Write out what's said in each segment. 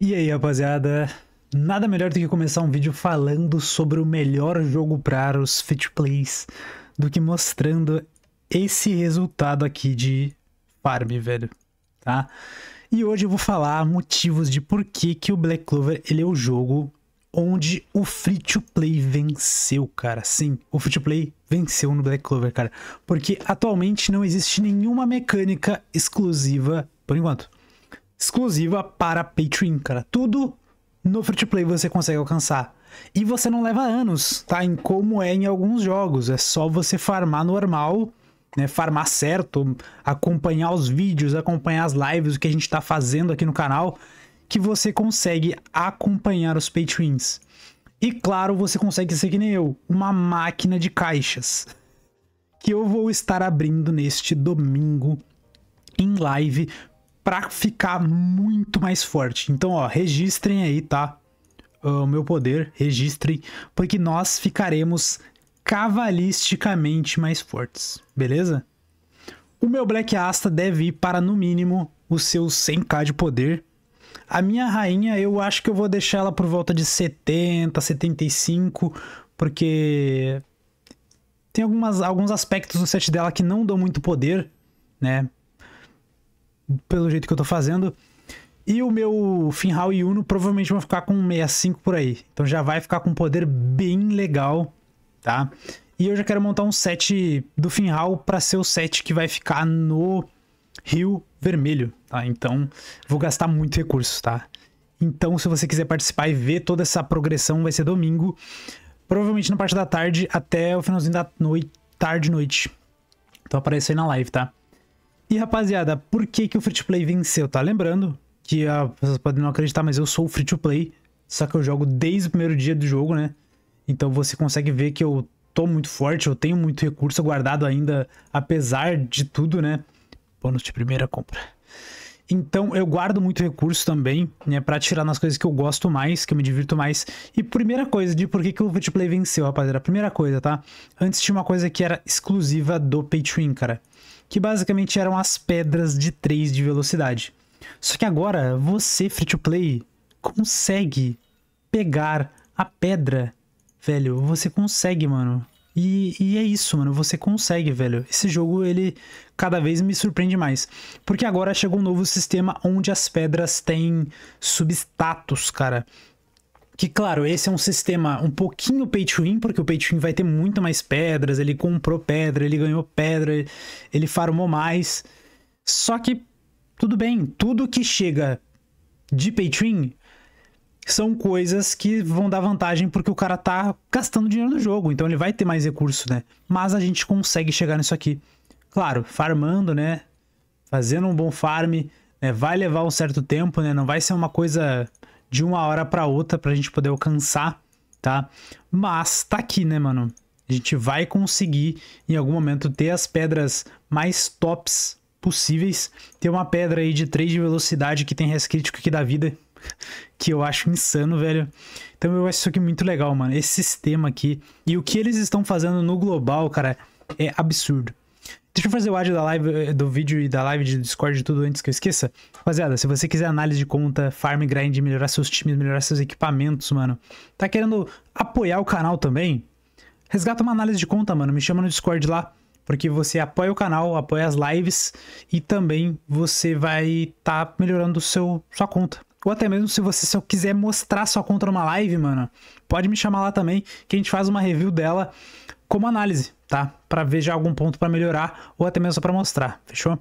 E aí, rapaziada? Nada melhor do que começar um vídeo falando sobre o melhor jogo para os fit plays do que mostrando esse resultado aqui de farm, velho, tá? E hoje eu vou falar motivos de por que, que o Black Clover ele é o jogo onde o free to play venceu, cara. Sim, o free to play venceu no Black Clover, cara, porque atualmente não existe nenhuma mecânica exclusiva por enquanto exclusiva para Patreon, cara. Tudo no free to play você consegue alcançar. E você não leva anos, tá? Em como é em alguns jogos. É só você farmar normal, né? Farmar certo, acompanhar os vídeos, acompanhar as lives, o que a gente tá fazendo aqui no canal, que você consegue acompanhar os Patreons. E claro, você consegue ser que nem eu, uma máquina de caixas. Que eu vou estar abrindo neste domingo em live pra ficar muito mais forte. Então, ó, registrem aí, tá? O meu poder, registrem, porque nós ficaremos cavalisticamente mais fortes, beleza? O meu Black Asta deve ir para, no mínimo, os seus 100k de poder. A minha rainha, eu acho que eu vou deixar ela por volta de 70, 75, porque tem algumas, alguns aspectos do set dela que não dão muito poder, né? pelo jeito que eu tô fazendo. E o meu Finhal e Uno provavelmente vão ficar com 65 por aí. Então já vai ficar com um poder bem legal, tá? E eu já quero montar um set do Finhal para ser o set que vai ficar no Rio Vermelho, tá? Então vou gastar muito recursos, tá? Então se você quiser participar e ver toda essa progressão vai ser domingo, provavelmente na parte da tarde até o finalzinho da noite, tarde noite. Então aparece aí na live, tá? E rapaziada, por que, que o Free to Play venceu? Tá lembrando que ah, vocês podem não acreditar, mas eu sou o Free to Play, só que eu jogo desde o primeiro dia do jogo, né? Então você consegue ver que eu tô muito forte, eu tenho muito recurso guardado ainda, apesar de tudo, né? Bônus de primeira compra. Então eu guardo muito recurso também, né, para tirar nas coisas que eu gosto mais, que eu me divirto mais. E primeira coisa de por que, que o free to play venceu, rapaziada. Primeira coisa, tá? Antes tinha uma coisa que era exclusiva do Pay to Win, cara, que basicamente eram as pedras de 3 de velocidade. Só que agora você free to play consegue pegar a pedra, velho. Você consegue, mano. E, e é isso, mano. Você consegue, velho. Esse jogo, ele cada vez me surpreende mais. Porque agora chegou um novo sistema onde as pedras têm substatus, cara. Que, claro, esse é um sistema um pouquinho pay to win, porque o pay to win vai ter muito mais pedras. Ele comprou pedra, ele ganhou pedra, ele farmou mais. Só que, tudo bem, tudo que chega de pay to win são coisas que vão dar vantagem porque o cara tá gastando dinheiro no jogo, então ele vai ter mais recurso, né? Mas a gente consegue chegar nisso aqui. Claro, farmando, né? Fazendo um bom farm, né? vai levar um certo tempo, né? Não vai ser uma coisa de uma hora para outra pra gente poder alcançar, tá? Mas tá aqui, né, mano? A gente vai conseguir em algum momento ter as pedras mais tops possíveis. Ter uma pedra aí de 3 de velocidade que tem res crítico que dá vida, que eu acho insano, velho. Então eu acho isso aqui muito legal, mano. Esse sistema aqui e o que eles estão fazendo no global, cara, é absurdo. Deixa eu fazer o áudio da live, eh, do vídeo e da live de Discord e tudo antes que eu esqueça. Rapaziada, se você quiser análise de conta, farm, grind, melhorar seus times, melhorar seus equipamentos, mano. Tá querendo apoiar o canal também? Resgata uma análise de conta, mano. Me chama no Discord lá porque você apoia o canal, apoia as lives e também você vai estar tá melhorando seu, sua conta. Ou até mesmo se você se eu quiser mostrar sua conta numa live, mano, pode me chamar lá também, que a gente faz uma review dela como análise, tá? Para ver já algum ponto para melhorar ou até mesmo só para mostrar, fechou?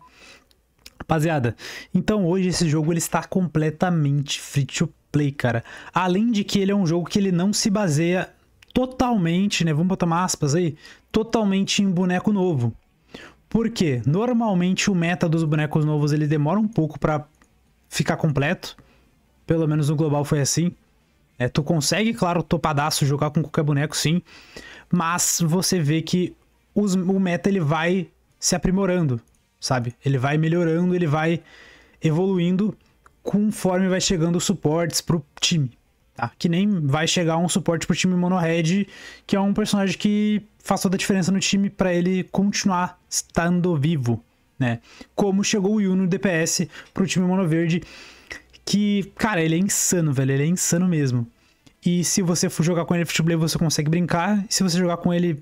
Rapaziada, então hoje esse jogo ele está completamente free to play, cara. Além de que ele é um jogo que ele não se baseia totalmente, né? Vamos botar uma aspas aí, totalmente em boneco novo. Por quê? Normalmente o meta dos bonecos novos ele demora um pouco para ficar completo pelo menos no global foi assim. É, tu consegue, claro, topadaço jogar com qualquer boneco, sim. Mas você vê que os, o meta ele vai se aprimorando, sabe? Ele vai melhorando, ele vai evoluindo conforme vai chegando suportes pro time. Tá? Que nem vai chegar um suporte pro time mono que é um personagem que faz toda a diferença no time para ele continuar estando vivo, né? Como chegou o Yu no DPS pro time mono-verde que, cara, ele é insano, velho. Ele é insano mesmo. E se você for jogar com ele free você consegue brincar. E se você jogar com ele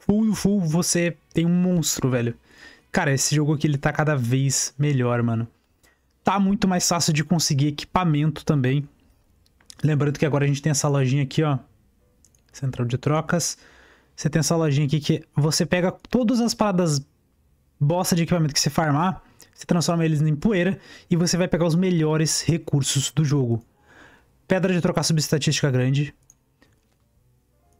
full full, você tem um monstro, velho. Cara, esse jogo aqui ele tá cada vez melhor, mano. Tá muito mais fácil de conseguir equipamento também. Lembrando que agora a gente tem essa lojinha aqui, ó. Central de trocas. Você tem essa lojinha aqui que você pega todas as paradas bosta de equipamento que você farmar você transforma eles em poeira e você vai pegar os melhores recursos do jogo. Pedra de trocar subestatística grande.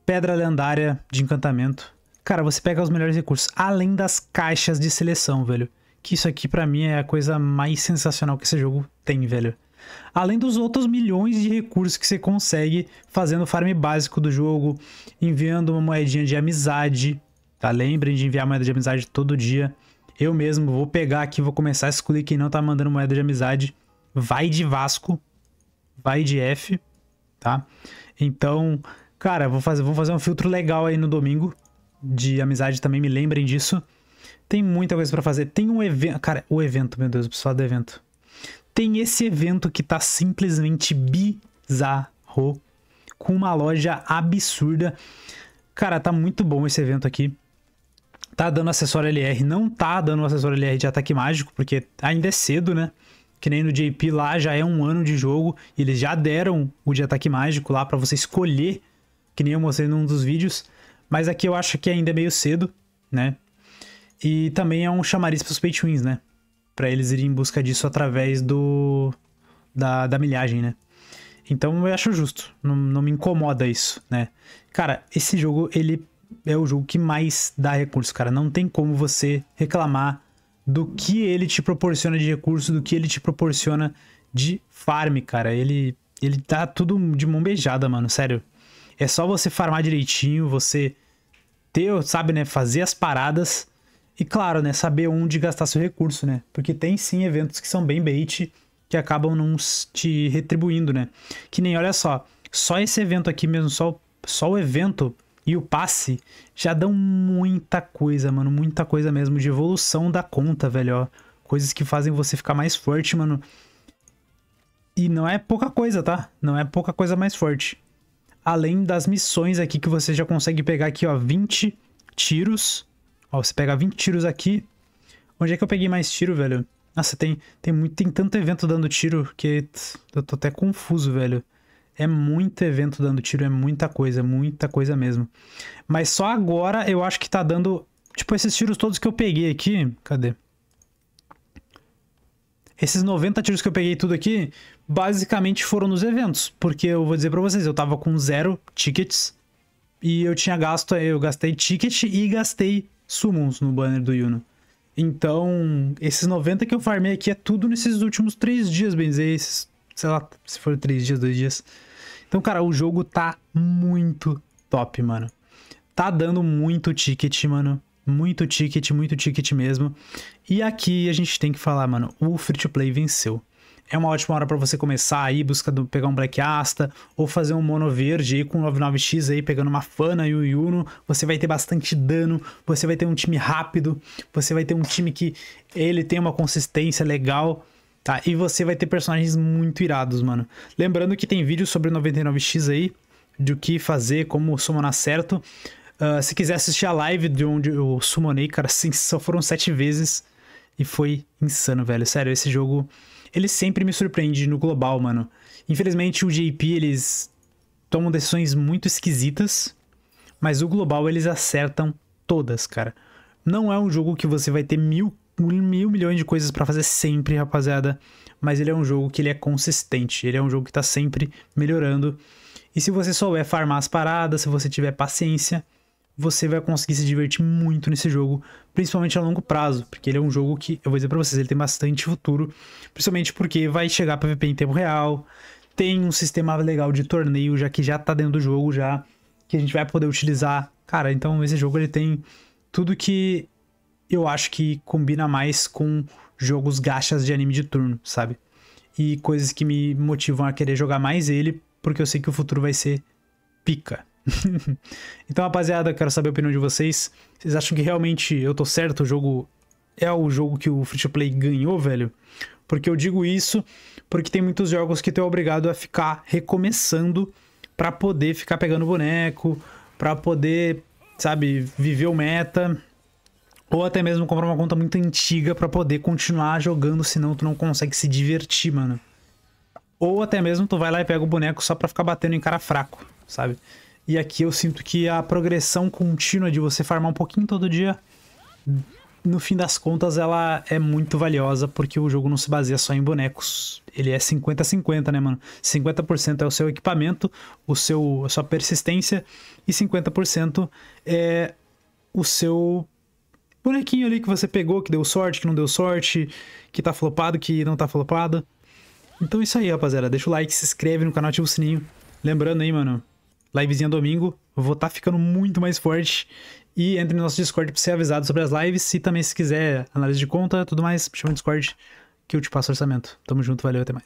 Pedra lendária de encantamento. Cara, você pega os melhores recursos, além das caixas de seleção, velho. Que isso aqui para mim é a coisa mais sensacional que esse jogo tem, velho. Além dos outros milhões de recursos que você consegue fazendo o farm básico do jogo, enviando uma moedinha de amizade, tá? Lembrem de enviar moeda de amizade todo dia. Eu mesmo vou pegar aqui, vou começar a escolher quem não tá mandando moeda de amizade. Vai de Vasco, vai de F, tá? Então, cara, vou fazer, vou fazer um filtro legal aí no domingo de amizade também, me lembrem disso. Tem muita coisa para fazer. Tem um evento, cara, o evento, meu Deus, o pessoal do evento. Tem esse evento que tá simplesmente bizarro, com uma loja absurda. Cara, tá muito bom esse evento aqui tá dando acessório LR, não tá dando acessório LR de ataque mágico, porque ainda é cedo, né? Que nem no JP lá já é um ano de jogo, e eles já deram o de ataque mágico lá para você escolher, que nem eu mostrei num dos vídeos. Mas aqui eu acho que ainda é meio cedo, né? E também é um chamariz pros pay wins, né? Pra eles irem em busca disso através do... da, da milhagem, né? Então eu acho justo, não, não me incomoda isso, né? Cara, esse jogo, ele é o jogo que mais dá recursos, cara. Não tem como você reclamar do que ele te proporciona de recurso, do que ele te proporciona de farm, cara. Ele, ele tá tudo de mão beijada, mano, sério. É só você farmar direitinho, você ter, sabe, né, fazer as paradas e, claro, né, saber onde gastar seu recurso, né? Porque tem sim eventos que são bem bait, que acabam não te retribuindo, né? Que nem, olha só, só esse evento aqui mesmo, só, só o evento e o passe já dão muita coisa, mano. Muita coisa mesmo de evolução da conta, velho. Ó. Coisas que fazem você ficar mais forte, mano. E não é pouca coisa, tá? Não é pouca coisa mais forte. Além das missões aqui que você já consegue pegar aqui, ó. 20 tiros. Ó, você pega 20 tiros aqui. Onde é que eu peguei mais tiro, velho? Nossa, tem, tem, muito, tem tanto evento dando tiro que eu tô até confuso, velho. É muito evento dando tiro, é muita coisa, é muita coisa mesmo. Mas só agora eu acho que tá dando. Tipo, esses tiros todos que eu peguei aqui. Cadê? Esses 90 tiros que eu peguei tudo aqui, basicamente foram nos eventos. Porque eu vou dizer pra vocês, eu tava com zero tickets. E eu tinha gasto, eu gastei ticket e gastei summons no banner do Yuno. Então, esses 90 que eu farmei aqui é tudo nesses últimos três dias, bem dizer, esses, sei lá, se for três dias, dois dias. Então, cara, o jogo tá muito top, mano. Tá dando muito ticket, mano. Muito ticket, muito ticket mesmo. E aqui a gente tem que falar, mano, o free to play venceu. É uma ótima hora para você começar aí, buscar do, pegar um Black Asta, ou fazer um mono verde aí com 99x aí, pegando uma Fana e o Yuno. Você vai ter bastante dano, você vai ter um time rápido, você vai ter um time que ele tem uma consistência legal. Tá, e você vai ter personagens muito irados, mano. Lembrando que tem vídeo sobre o 99x aí, de o que fazer, como summonar certo. Uh, se quiser assistir a live de onde eu summonei, cara, sim, só foram sete vezes. E foi insano, velho. Sério, esse jogo, ele sempre me surpreende no global, mano. Infelizmente, o JP, eles tomam decisões muito esquisitas. Mas o global, eles acertam todas, cara. Não é um jogo que você vai ter mil mil milhões de coisas para fazer sempre, rapaziada. Mas ele é um jogo que ele é consistente, ele é um jogo que tá sempre melhorando. E se você souber farmar as paradas, se você tiver paciência, você vai conseguir se divertir muito nesse jogo, principalmente a longo prazo, porque ele é um jogo que, eu vou dizer para vocês, ele tem bastante futuro, principalmente porque vai chegar VP em tempo real, tem um sistema legal de torneio, já que já tá dentro do jogo já, que a gente vai poder utilizar. Cara, então esse jogo ele tem tudo que eu acho que combina mais com jogos gachas de anime de turno, sabe? E coisas que me motivam a querer jogar mais ele, porque eu sei que o futuro vai ser pica. então, rapaziada, quero saber a opinião de vocês. Vocês acham que realmente eu tô certo? O jogo é o jogo que o Free to Play ganhou, velho? Porque eu digo isso porque tem muitos jogos que tu é obrigado a ficar recomeçando para poder ficar pegando boneco, para poder, sabe, viver o meta ou até mesmo comprar uma conta muito antiga para poder continuar jogando, senão tu não consegue se divertir, mano. Ou até mesmo tu vai lá e pega o boneco só pra ficar batendo em cara fraco, sabe? E aqui eu sinto que a progressão contínua de você farmar um pouquinho todo dia, no fim das contas, ela é muito valiosa, porque o jogo não se baseia só em bonecos. Ele é 50-50, né, mano? 50% é o seu equipamento, o seu, a sua persistência, e 50% é o seu bonequinho ali que você pegou, que deu sorte, que não deu sorte, que tá flopado, que não tá flopado. Então é isso aí, rapaziada. Deixa o like, se inscreve no canal, ativa o sininho. Lembrando aí, mano, livezinha domingo, vou tá ficando muito mais forte. E entre no nosso Discord pra ser avisado sobre as lives. E também se quiser análise de conta, tudo mais, chama o Discord que eu te passo orçamento. Tamo junto, valeu, até mais.